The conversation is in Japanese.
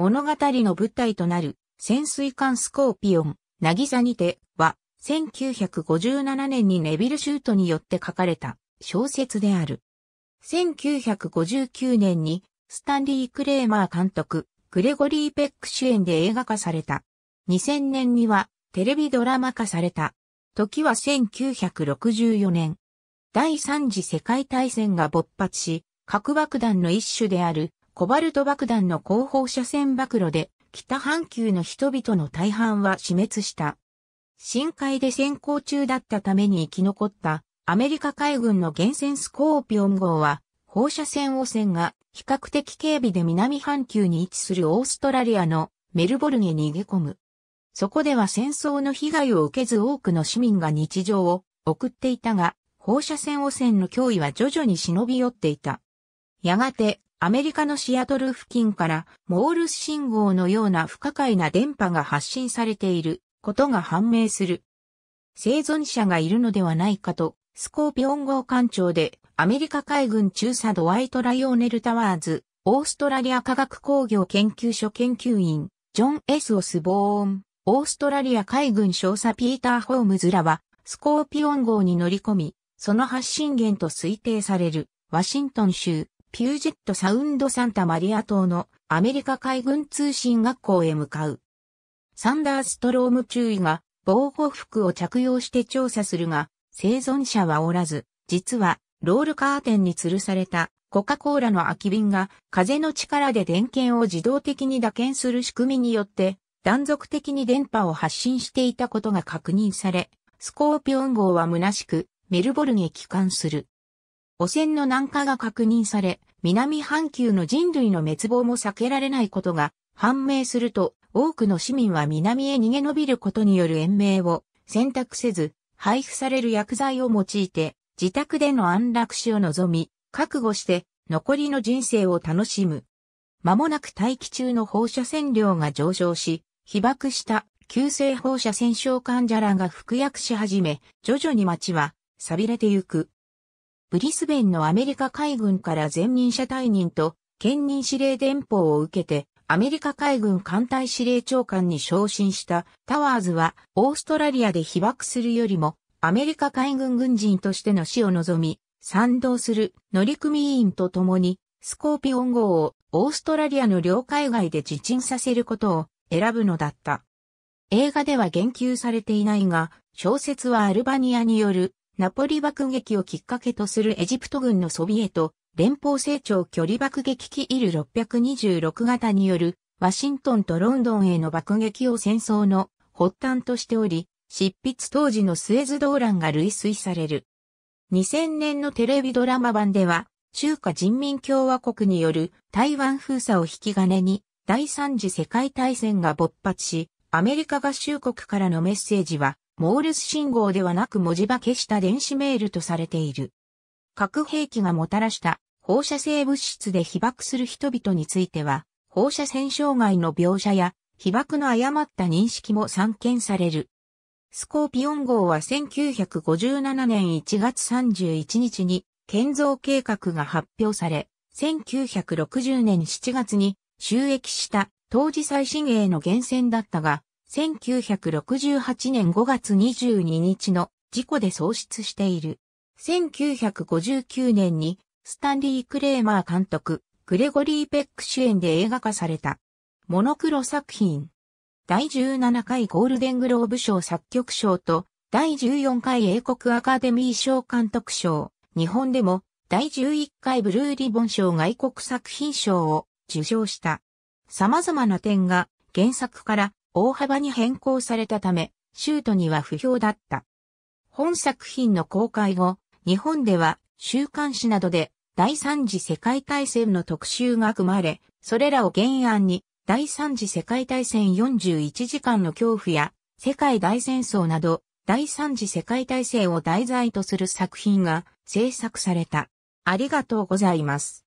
物語の舞台となる潜水艦スコーピオン、なぎさにては、1957年にネビル・シュートによって書かれた小説である。1959年にスタンリー・クレーマー監督、グレゴリー・ペック主演で映画化された。2000年にはテレビドラマ化された。時は1964年。第三次世界大戦が勃発し、核爆弾の一種であるコバルト爆弾の後方車線暴露で、北半球の人々の大半は死滅した。深海で潜航中だったために生き残ったアメリカ海軍の厳選スコーピオン号は放射線汚染が比較的軽微で南半球に位置するオーストラリアのメルボルンへ逃げ込む。そこでは戦争の被害を受けず多くの市民が日常を送っていたが、放射線汚染の脅威は徐々に忍び寄っていた。やがてアメリカのシアトル付近からモールス信号のような不可解な電波が発信されていることが判明する。生存者がいるのではないかと、スコーピオン号艦長でアメリカ海軍中佐ドワイト・ライオーネル・タワーズ、オーストラリア科学工業研究所研究員、ジョン・エス・オスボーン、オーストラリア海軍少佐ピーター・ホームズらは、スコーピオン号に乗り込み、その発信源と推定される、ワシントン州、ピュージェットサウンドサンタマリア島のアメリカ海軍通信学校へ向かう。サンダーストローム注意が防護服を着用して調査するが、生存者はおらず、実はロールカーテンに吊るされたコカ・コーラの空き瓶が風の力で電源を自動的に打検する仕組みによって断続的に電波を発信していたことが確認され、スコーピオン号は虚しくメルボルンへ帰還する。汚染の南下が確認され、南半球の人類の滅亡も避けられないことが判明すると、多くの市民は南へ逃げ延びることによる延命を選択せず、配布される薬剤を用いて、自宅での安楽死を望み、覚悟して残りの人生を楽しむ。間もなく大気中の放射線量が上昇し、被爆した急性放射線症患者らが服薬し始め、徐々に街は錆びれてゆく。ブリスベンのアメリカ海軍から前任者退任と兼任指令伝報を受けてアメリカ海軍艦隊司令長官に昇進したタワーズはオーストラリアで被爆するよりもアメリカ海軍軍人としての死を望み賛同する乗組員と共にスコーピオン号をオーストラリアの領海外で自沈させることを選ぶのだった。映画では言及されていないが、小説はアルバニアによるナポリ爆撃をきっかけとするエジプト軍のソビエト、連邦成長距離爆撃機イル626型によるワシントンとロンドンへの爆撃を戦争の発端としており、執筆当時のスエズ動乱が類推される。2000年のテレビドラマ版では、中華人民共和国による台湾封鎖を引き金に第三次世界大戦が勃発し、アメリカ合衆国からのメッセージはモールス信号ではなく文字化けした電子メールとされている。核兵器がもたらした放射性物質で被爆する人々については、放射線障害の描写や被爆の誤った認識も散見される。スコーピオン号は1957年1月31日に建造計画が発表され、1960年7月に収益した当時最新鋭の源泉だったが、1968年5月22日の事故で喪失している。1959年にスタンリー・クレーマー監督、グレゴリー・ペック主演で映画化された。モノクロ作品。第17回ゴールデングローブ賞作曲賞と第14回英国アカデミー賞監督賞。日本でも第11回ブルーリボン賞外国作品賞を受賞した。様々な点が原作から大幅に変更されたため、シュートには不評だった。本作品の公開後、日本では週刊誌などで第三次世界大戦の特集が組まれ、それらを原案に第三次世界大戦41時間の恐怖や世界大戦争など第三次世界大戦を題材とする作品が制作された。ありがとうございます。